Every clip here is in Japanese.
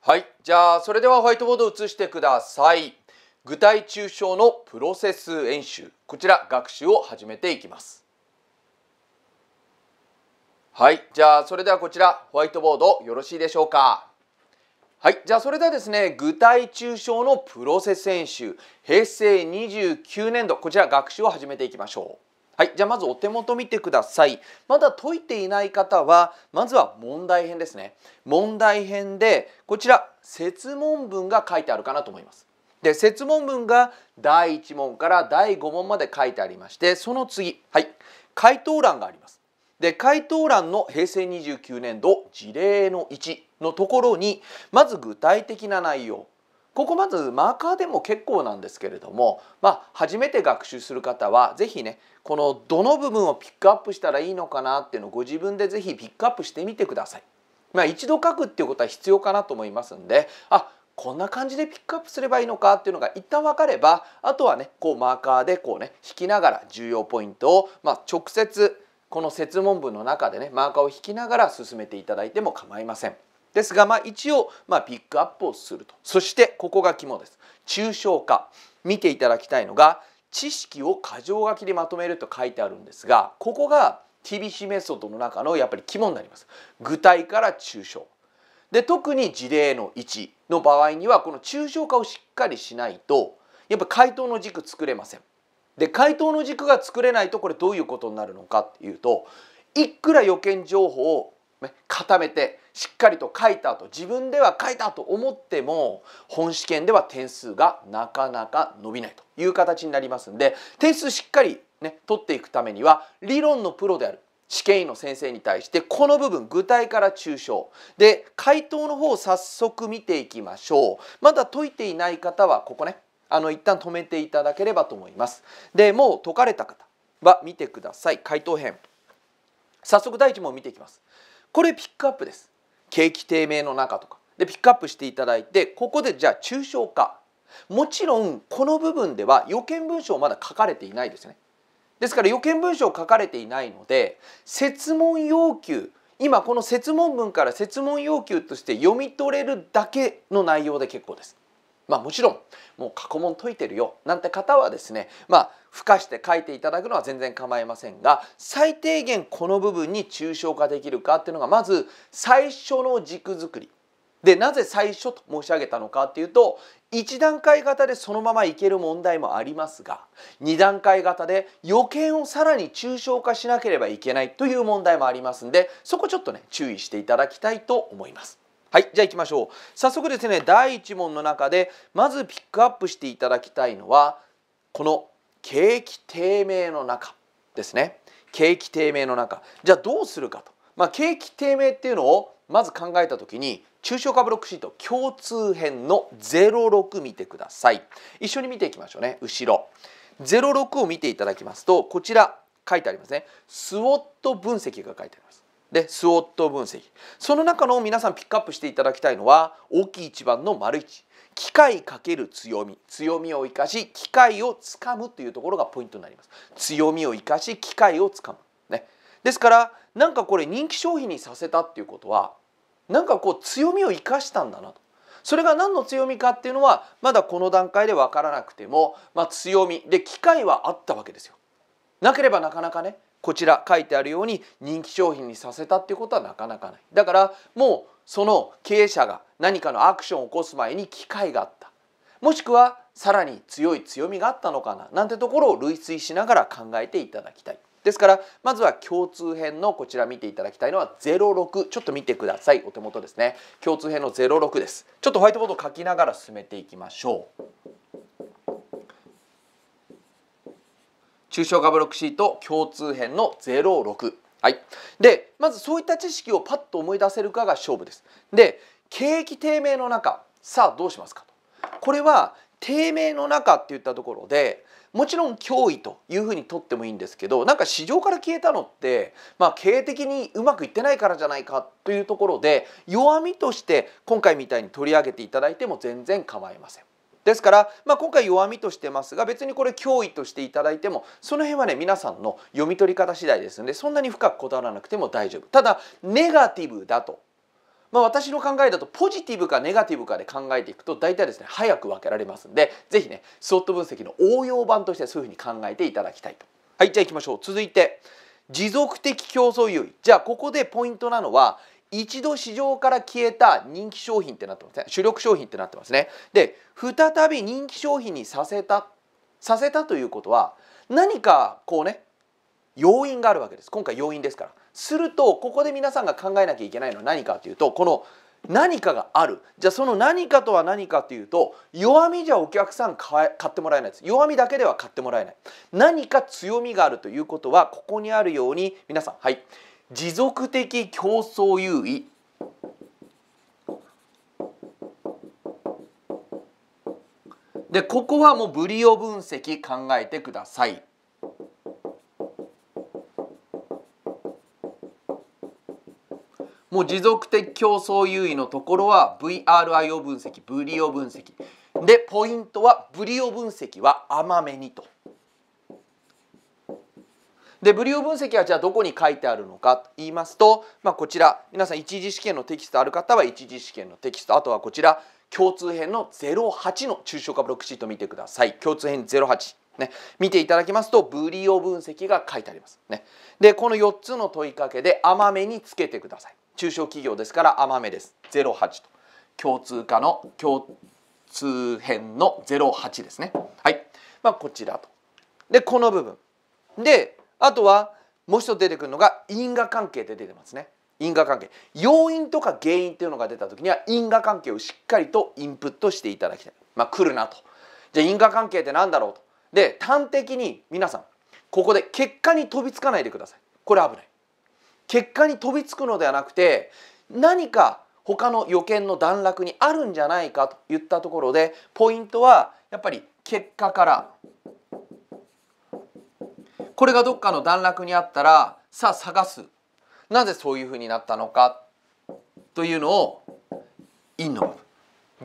はいじゃあそれではホワイトボードを映してください具体抽象のプロセス演習こちら学習を始めていきますはいじゃあそれではこちらホワイトボードよろしいでしょうかはいじゃあそれではですね具体抽象のプロセス演習平成29年度こちら学習を始めていきましょうはい、じゃあまずお手元見てください。まだ解いていない方は、まずは問題編ですね。問題編で、こちら、説問文が書いてあるかなと思います。で、説問文が第1問から第5問まで書いてありまして、その次、はい、回答欄があります。で、回答欄の平成29年度事例の1のところに、まず具体的な内容、ここまずマーカーでも結構なんですけれども、まあ、初めて学習する方は是非ねこのどの部分をピックアップしたらいいのかなっていうのをご自分で是非ピックアップしてみてください。まあ、一度書くっていうことは必要かなと思いますんであこんな感じでピックアップすればいいのかっていうのが一旦分かればあとはねこうマーカーでこうね引きながら重要ポイントを、まあ、直接この設問文の中でねマーカーを引きながら進めていただいても構いません。ですが、まあ、一応、まあ、ピックアップをするとそしてここが肝です抽象化見ていただきたいのが知識を箇条書きでまとめると書いてあるんですがここが TBC メソッドの中のやっぱり肝になります具体から抽象で特に事例の1の場合にはこの抽象化をしっかりしないとやっぱ回答の軸作れませんで回答の軸が作れないとこれどういうことになるのかっていうといくら予見情報を固めてしっかりと書いたと自分では書いたと思っても本試験では点数がなかなか伸びないという形になりますんで点数しっかり、ね、取っていくためには理論のプロである試験医の先生に対してこの部分具体から抽象で回答の方を早速見ていきましょうまだ解いていない方はここねあの一旦止めていただければと思いますでもう解かれた方は見てください回答編早速第1問見ていきますこれピックアップです景気低迷の中とかでピックアップしていただいてここでじゃあ抽象化もちろんこの部分では予見文章まだ書かれていないですねですから予見文書を書かれていないので設問要求今この設問文から設問要求として読み取れるだけの内容で結構です。まあもちろんもう過去問解いてるよなんて方はですねまあ付加して書いていただくのは全然構いませんが最低限この部分に抽象化できるかっていうのがまず最初の軸作りでなぜ最初と申し上げたのかっていうと1段階型でそのままいける問題もありますが2段階型で予見をさらに抽象化しなければいけないという問題もありますんでそこちょっとね注意していただきたいと思います。はいじゃあ行きましょう早速ですね第一問の中でまずピックアップしていただきたいのはこの景気低迷の中ですね景気低迷の中じゃあどうするかと、まあ、景気低迷っていうのをまず考えたときに中小株ブロックシート共通編の06見てください一緒に見ていきましょうね後ろ06を見ていただきますとこちら書いてありますねスウォット分析が書いてありますでスウォット分析その中の皆さんピックアップしていただきたいのは大きい一番の丸一機械かける強み強みを生かし機械をつかむというところがポイントになります強みを生かし機械をつかむねですからなんかこれ人気商品にさせたっていうことはなんかこう強みを生かしたんだなとそれが何の強みかっていうのはまだこの段階で分からなくても、まあ、強みで機械はあったわけですよなければなかなかねこちら書いてあるように人気商品にさせたっていうことはなかなかないだからもうその経営者が何かのアクションを起こす前に機会があったもしくはさらに強い強みがあったのかななんてところを類推しながら考えていただきたいですからまずは共通編のこちら見ていただきたいのは06ちょっと見てくださいお手元ですね共通編の06ですちょっとホワイトボード書きながら進めていきましょう中小化ブロックシート共通編の06。はい、でまずそういった知識をパッと思い出せるかが勝負です。で景気低迷の中さあどうしますかとこれは低迷の中っていったところでもちろん脅威というふうにとってもいいんですけどなんか市場から消えたのって、まあ、経営的にうまくいってないからじゃないかというところで弱みとして今回みたいに取り上げていただいても全然構いません。ですから、まあ、今回弱みとしてますが別にこれ脅威としていただいてもその辺はね皆さんの読み取り方次第ですのでそんなに深くこだわらなくても大丈夫ただネガティブだと、まあ、私の考えだとポジティブかネガティブかで考えていくと大体ですね早く分けられますんで是非ねスウット分析の応用版としてそういうふうに考えていただきたいと。はいじゃあいきましょう続いて持続的競争優位じゃあここでポイントなのは一度市場から消えた人気商品ってなってますね主力商品ってなってますねで再び人気商品にさせたさせたということは何かこうね要因があるわけです今回要因ですからするとここで皆さんが考えなきゃいけないのは何かというとこの何かがあるじゃあその何かとは何かというと弱みじゃお客さん買ってもらえないです弱みだけでは買ってもらえない何か強みがあるということはここにあるように皆さんはい持続的競争優位でここはもうブリオ分析考えてください。もう持続的競争優位のところは VRIO 分析ブリオ分析でポイントはブリオ分析は甘めにと。でブリオ分析はじゃあどこに書いてあるのかと言いますと、まあ、こちら皆さん一次試験のテキストある方は一次試験のテキストあとはこちら共通編の08の抽象化ブロックシート見てください共通編08。ね、見ていただきますとブリオ分析が書いてあります、ね、でこの4つの問いかけで甘めにつけてください中小企業ですから甘めです08と共通化の共通編の08ですねはい、まあ、こちらとでこの部分であとはもう一つ出てくるのが因果関係で出てますね因果関係要因とか原因っていうのが出た時には因果関係をしっかりとインプットしていただきたいまあ来るなとじゃあ因果関係って何だろうとで端的に皆さんここで結果に飛びつかないでくださいこれ危ない結果に飛びつくのではなくて何か他の予見の段落にあるんじゃないかといったところでポイントはやっぱり結果からこれがどっかの段落にあったらさあ探すなぜそういうふうになったのかというのを因の部分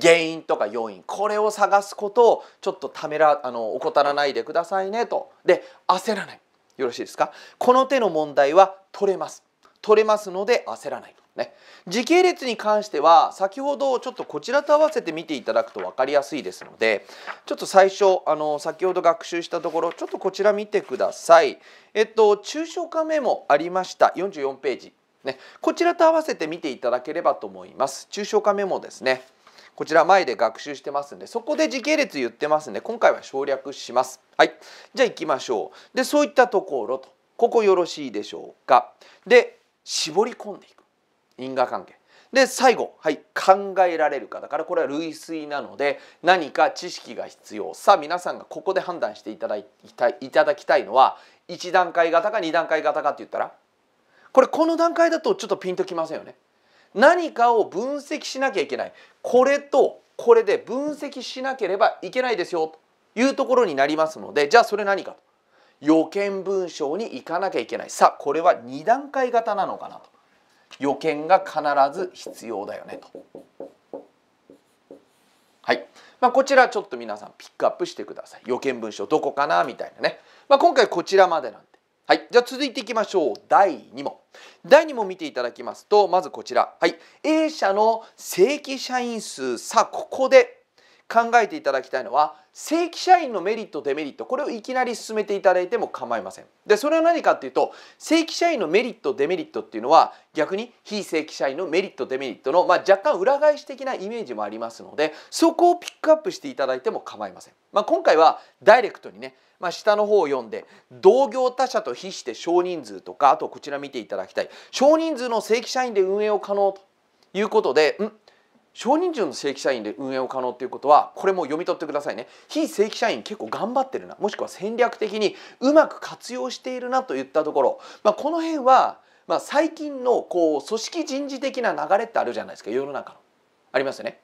原因とか要因これを探すことをちょっとためらあの怠らないでくださいねとで焦らないよろしいですかこの手の問題は取れます取れますので焦らないね、時系列に関しては先ほどちょっとこちらと合わせて見ていただくと分かりやすいですのでちょっと最初あの先ほど学習したところちょっとこちら見てください。えっと抽象化メモありました44ページ、ね、こちらと合わせて見ていただければと思います。抽象化メモですねこちら前で学習してますんでそこで時系列言ってますんで今回は省略します。はい、じゃあ行きましょう。でそういったところとここよろしいでしょうか。で絞り込んでいく。因果関係で最後、はい、考えられるかだからこれは類推なので何か知識が必要さあ皆さんがここで判断していただいたいただきたいのは1段階型か2段階型かって言ったらこれこの段階だとちょっとピンときませんよね。何かを分析しなきゃいけないこれとこれで分析しなければいけないですよというところになりますのでじゃあそれ何かと予見文章に行かなきゃいけないさあこれは2段階型なのかなと。予見が必ず必要だよねと。はいまあ、こちらちょっと皆さんピックアップしてください。予見文章どこかなみたいなね。まあ、今回こちらまでなんで。はい、じゃあ続いていきましょう第2問。第2問見ていただきますとまずこちら、はい、A 社の正規社員数さあここで考えていただきたいのは正規社員のメリットデメリットこれをいきなり進めていただいても構いませんでそれは何かっていうと正規社員のメリットデメリットっていうのは逆に非正規社員のメリットデメリットの、まあ、若干裏返し的なイメージもありますのでそこをピックアップしていただいても構いません、まあ、今回はダイレクトにね、まあ、下の方を読んで同業他社と比して少人数とかあとこちら見ていただきたい少人数の正規社員で運営を可能ということでん少人数の正規社員で運営を可能ということはこれも読み取ってくださいね非正規社員結構頑張ってるなもしくは戦略的にうまく活用しているなといったところ、まあ、この辺は、まあ、最近のこう組織人事的な流れってあるじゃないですか世の中の。ありますよね。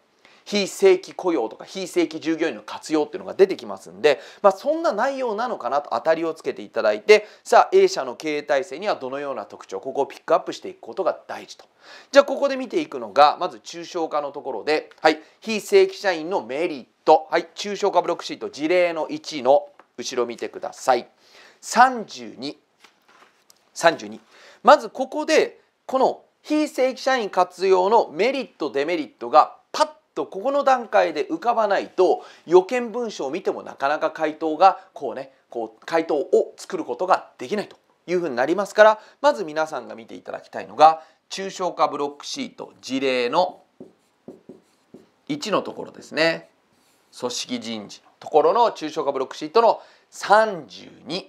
非正規雇用とか非正規従業員の活用っていうのが出てきますんで、まあ、そんな内容なのかなと当たりをつけていただいてさあ A 社の経営体制にはどのような特徴ここをピックアップしていくことが大事と。じゃあここで見ていくのがまず抽象化のところで、はい、非正規社員のメリット、はい、抽象化ブロックシート事例の1の後ろ見てください。32 32まずここでこの非正規社員活用のメリットデメリットがとここの段階で浮かばないと予見文書を見てもなかなか回答がこうねこう回答を作ることができないというふうになりますからまず皆さんが見ていただきたいのが抽象化ブロックシート事例の1のところですね組織人事のところの抽象化ブロックシートの32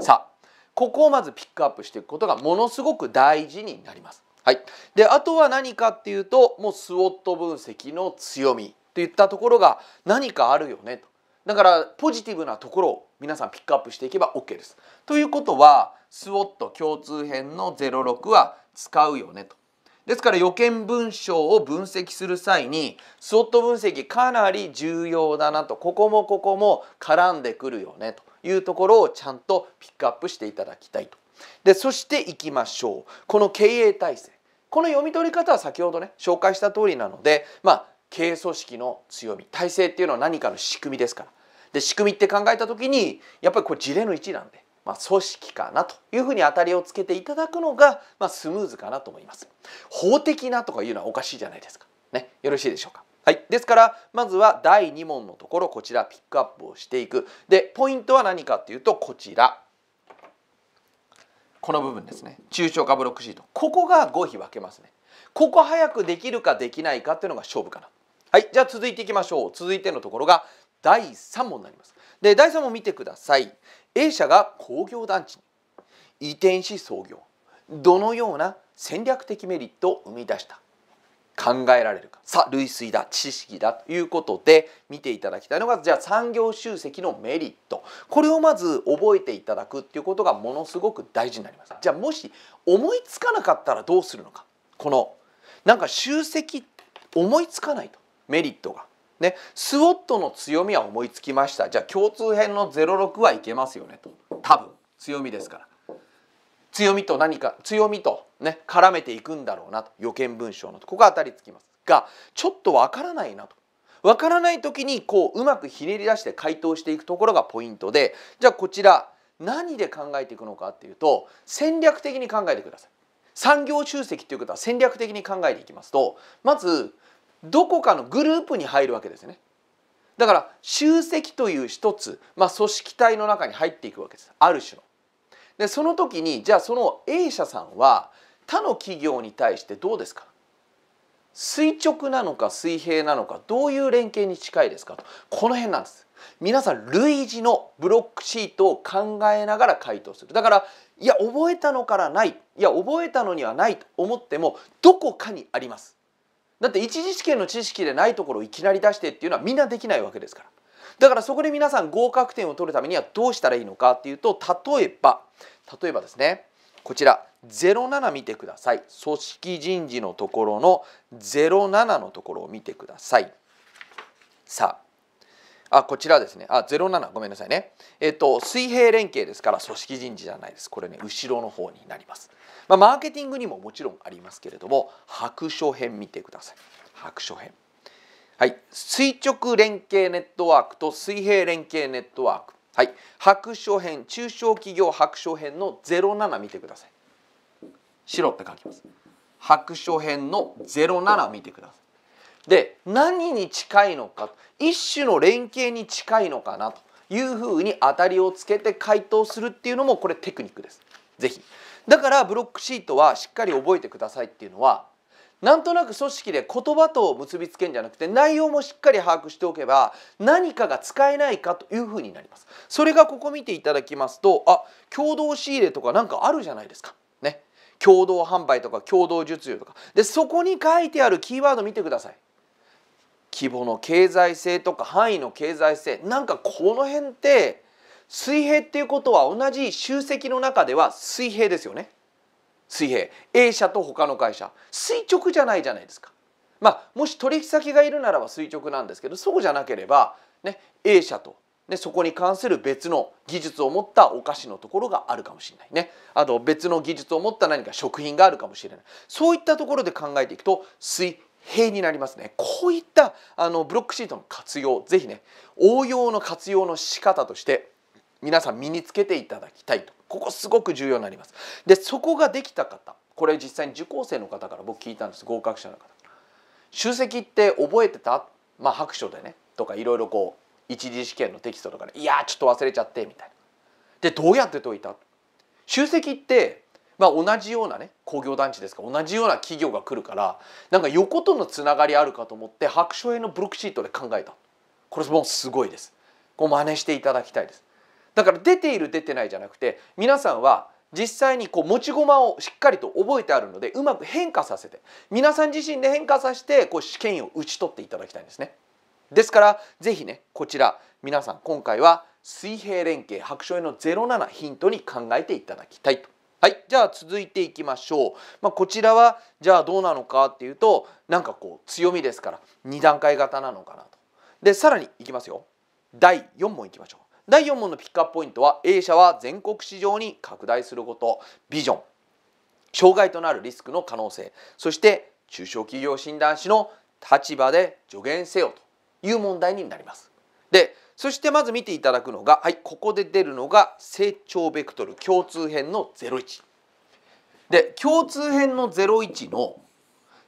さあここをまずピックアップしていくことがものすごく大事になります。はい、であとは何かっていうともうスウォット分析の強みといったところが何かあるよねとだからポジティブなところを皆さんピックアップしていけば OK です。ということはスウォット共通編の06は使うよねと。ですから予見文章を分析する際にスウォット分析かなり重要だなとここもここも絡んでくるよねというところをちゃんとピックアップしていただきたいと。でそしていきましょうこの経営体制この読み取り方は先ほどね紹介した通りなのでまあ経組織の強み体制っていうのは何かの仕組みですから。で仕組みって考えた時にやっぱりこれ事例の1なんでまあ、組織かなというふうに当たりをつけていただくのが、まあ、スムーズかなと思います。法的なとかいうのはおかしいじゃないですか。ね、よろしいでしょうか。はい、ですからまずは第2問のところこちらピックアップをしていく。でポイントは何かっていうとこちら。この部分ですね中小化ブロックシートここが5比分けますねここ早くできるかできないかっていうのが勝負かなはいじゃあ続いていきましょう続いてのところが第3問になりますで第3問見てください A 社が工業団地に移転し創業どのような戦略的メリットを生み出した考えられるかさ類推だ知識だということで見ていただきたいのがじゃあ産業集積のメリットこれをまず覚えていただくっていうことがものすごく大事になりますじゃあもし思いつかなかったらどうするのかこのなんか集積思いつかないとメリットが。ね、スウォットの強みは思いつきましたじゃあ共通編の06はいけますよねと多分強みですから強みと何か強みとね絡めていくんだろうなと予見文章のここが当たりつきますがちょっとわからないなとわからない時にこううまくひねり出して回答していくところがポイントでじゃあこちら何で考えていくのかっていうと戦略的に考えてください。産業集積ということは戦略的に考えていきますとまずどこかのグループに入るわけですね。だから集積という一つ、まあ、組織体の中に入っていくわけですある種の。でその時にじゃあその A 社さんは他の企業に対してどうですか垂直なのか水平なのかどういう連携に近いですかとこの辺なんです皆さん類似のブロックシートを考えながら回答するだからいや覚えたのからないいや覚えたのにはないと思ってもどこかにありますだって一次試験の知識でないところをいきなり出してっていうのはみんなできないわけですからだからそこで皆さん合格点を取るためにはどうしたらいいのかっていうと例えば例えばですねこちら07見てください組織人事のところの07のところを見てくださいさああこちらですねあ07ごめんなさいねえっと水平連携ですから組織人事じゃないですこれね後ろの方になります、まあ、マーケティングにももちろんありますけれども白書編見てください白書編はい、垂直連携ネットワークと水平連携ネットワーク、はい、白書編中小企業白書編の07見てください白って書きます白書編の07見てくださいで何に近いのか一種の連携に近いのかなというふうに当たりをつけて回答するっていうのもこれテクニックです是非だからブロックシートはしっかり覚えてくださいっていうのはなんとなく組織で言葉と結びつけんじゃなくて内容もしっかり把握しておけば何かが使えないかというふうになります。それがここ見ていただきますとあ共同仕入れとかなんかあるじゃないですか。ね、共同販売とか共同術用とかでそこに書いてあるキーワード見てください。規模の経済性とか範囲の経済性なんかこの辺って水平っていうことは同じ集積の中では水平ですよね。水平 A 社と他の会社垂直じゃないじゃないですか。まあ、もし取引先がいるならば垂直なんですけどそうじゃなければ、ね、A 社と、ね、そこに関する別の技術を持ったお菓子のところがあるかもしれないねあと別の技術を持った何か食品があるかもしれないそういったところで考えていくと水平になりますねこういったあのブロックシートの活用是非ね応用の活用の仕方として皆さん身につけていただきたいとここすごく重要になりますでそこができた方これ実際に受講生の方から僕聞いたんです合格者の方集積って覚えてたまあ白書でねとかいろいろこう一次試験のテキストとかねいやちょっと忘れちゃってみたいなでどうやって解いた集積ってまあ、同じようなね工業団地ですか同じような企業が来るからなんか横とのつながりあるかと思って白書へのブロックシートで考えたこれもすごいですこう真似していただきたいですだから出ている出てないじゃなくて皆さんは実際にこう持ち駒をしっかりと覚えてあるのでうまく変化させて皆さん自身で変化させてこう試験を打ち取っていただきたいんですね。ですから是非ねこちら皆さん今回は水平連携白書への07ヒントに考えていただきたいと。はい、じゃあ続いていきましょう。まあ、こちらはじゃあどうなのかっていうとなんかこう強みですから2段階型なのかなと。でさらにいきますよ。第4問いきましょう。第4問のピックアップポイントは A 社は全国市場に拡大することビジョン障害となるリスクの可能性そして中小企業診断士の立場で助言せよという問題になります。でそしてまず見ていただくのが、はい、ここで出るのが成長ベクトル共通編の01。で共通編の01の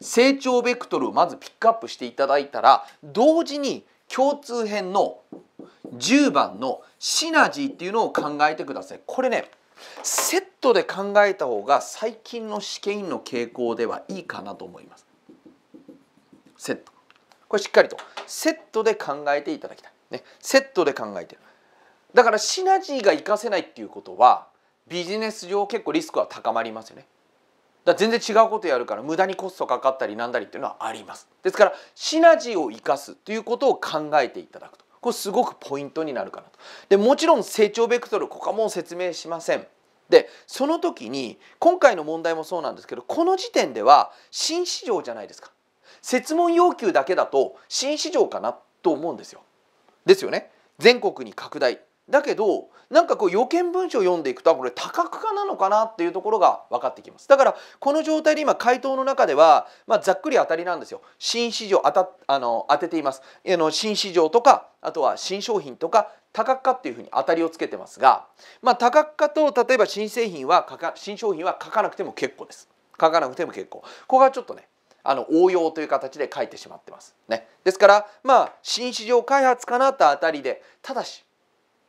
成長ベクトルをまずピックアップしていただいたら同時に共通編の10番のシナジーっていうのを考えてください。これねセットで考えた方が最近の試験の傾向ではいいかなと思います。セット。これしっかりとセットで考えていただきたい。ね、セットで考えてる。だからシナジーが活かせないっていうことはビジネス上結構リスクは高まりますよね。だ全然違うことやるから無駄にコストかかったりなんだりっていうのはあります。ですからシナジーを生かすということを考えていただくと。これすごくポイントになるかなと。でもちろん成長ベクトルここはもう説明しません。でその時に今回の問題もそうなんですけどこの時点では新市場じゃないですか。設問要求だけだと新市場かなと思うんですよ。ですよね。全国に拡大だけどなんかこう予見文書を読んでいくとこれ多角化なのかなっていうところが分かってきますだからこの状態で今回答の中では、まあ、ざっくり当たりなんですよ新市場当たあの当てていますあの新市場とかあとは新商品とか多角化っていうふうに当たりをつけてますが、まあ、多角化と例えば新製品は新商品は書かなくても結構です書かなくても結構ここがちょっとねあの応用という形で書いてしまってますねですからまあ新市場開発かなとあたりでただし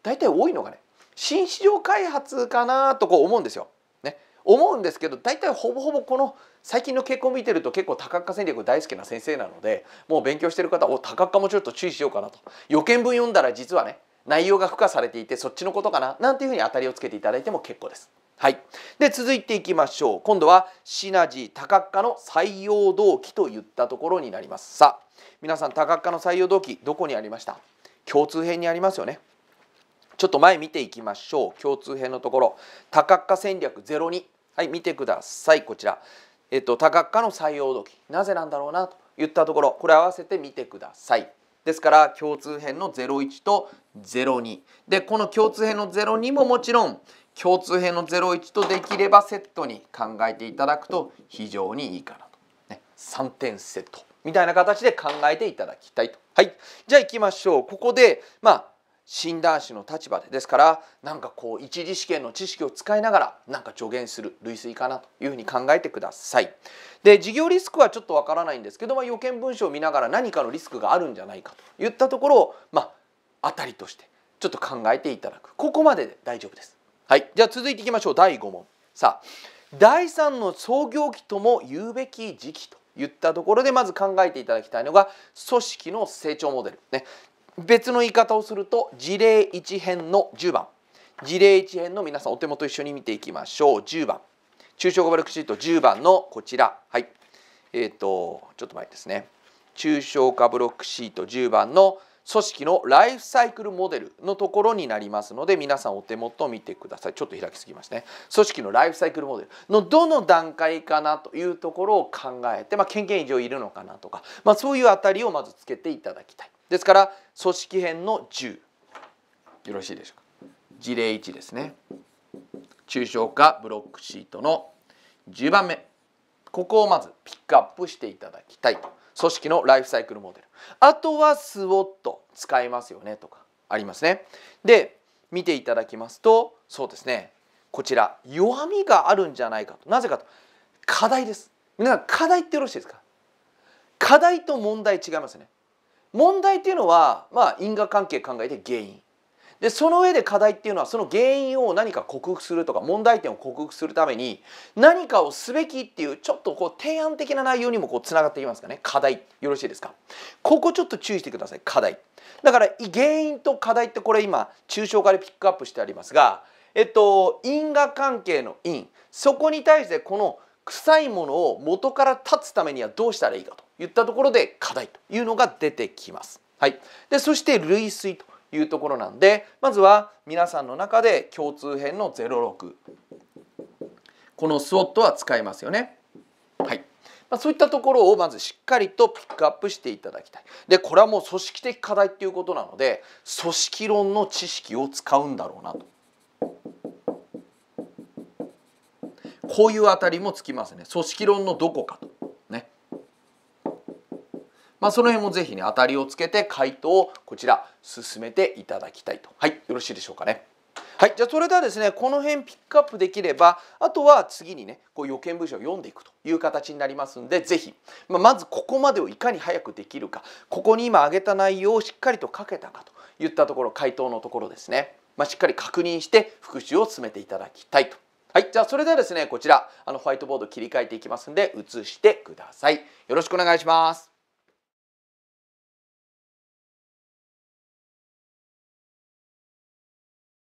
大体多いのがね新市場開発かなとこう思うんですよ。ね、思うんですけど大体ほぼほぼこの最近の傾向を見てると結構多角化戦略大好きな先生なのでもう勉強してる方お多角化もちょっと注意しようかなと予見文読んだら実はね内容が付加されていてそっちのことかななんていうふうに当たりをつけていただいても結構です。はい、で続いていきましょう今度はシナジー多角化の採用動機といったところになりますさあ皆さん多角化の採用動機どこにありました共通編にありますよねちょっと前見ていきましょう共通編のところ多角化戦略02はい見てくださいこちら、えっと、多角化の採用時なぜなんだろうなといったところこれ合わせて見てくださいですから共通編の01と02でこの共通編の02ももちろん共通編の01とできればセットに考えていただくと非常にいいかなと、ね、3点セットみたいな形で考えていただきたいと。はい、じゃあ行きましょう。ここで、まあ、診断士の立場でですからなんかこう一次試験の知識を使いながらなんか助言する類推かなというふうに考えてください。で事業リスクはちょっとわからないんですけど、まあ、予見文書を見ながら何かのリスクがあるんじゃないかといったところを、まあ、当たりとしてちょっと考えていただくここまでで大丈夫です。はい、じゃあ続いていきましょう第5問。さあ第3の創業期とも言うべき時期と。言ったところでまず考えていただきたいのが組織の成長モデル、ね、別の言い方をすると事例1編の10番事例1編の皆さんお手元一緒に見ていきましょう10番抽象語ロックシート10番のこちらはいえっ、ー、とちょっと前ですね抽象化ブロックシート10番の組織のライフサイクルモデルのところになりますので皆さんお手元を見てくださいちょっと開きすぎますね組織のライフサイクルモデルのどの段階かなというところを考えて、まあ、権限以上いるのかなとか、まあ、そういうあたりをまずつけていただきたい。ですから組織編の10よろしいでしょうか事例1ですね抽象化ブロックシートの10番目ここをまずピックアップしていただきたいと組織のライフサイクルモデルあとはスウォット使いますよねとかありますねで見ていただきますとそうですねこちら弱みがあるんじゃないかとなぜかと課題です皆さん課題ってよろしいですか課題と問題違いますね問題っていうのは、まあ、因果関係考えて原因でその上で課題っていうのはその原因を何か克服するとか問題点を克服するために何かをすべきっていうちょっとこう提案的な内容にもこうつながっていきますかね課題よろしいですかここちょっと注意してください課題だから原因と課題ってこれ今抽象化でピックアップしてありますがえっと因果関係の因そこに対してこの臭いものを元から断つためにはどうしたらいいかといったところで課題というのが出てきます。はい、でそして類推というところなんでまずは皆さんの中で共通編の06このスウォットは使えますよね。はいまあ、そういったところをまずしっかりとピックアップしていただきたい。でこれはもう組織的課題っていうことなので組織論の知識を使うんだろうなと。こういうあたりもつきますね組織論のどこかとまあ、その辺もぜひね当たりをつけて回答をこちら進めていただきたいとはいよろしいでしょうかね。はい、じゃあそれではですねこの辺ピックアップできればあとは次にねこう予見文書を読んでいくという形になりますんで是非、まあ、まずここまでをいかに早くできるかここに今挙げた内容をしっかりと書けたかといったところ回答のところですね、まあ、しっかり確認して復習を進めていただきたいと。はい、じゃあそれではですねこちらあのホワイトボード切り替えていきますんで写してください。よろしくお願いします。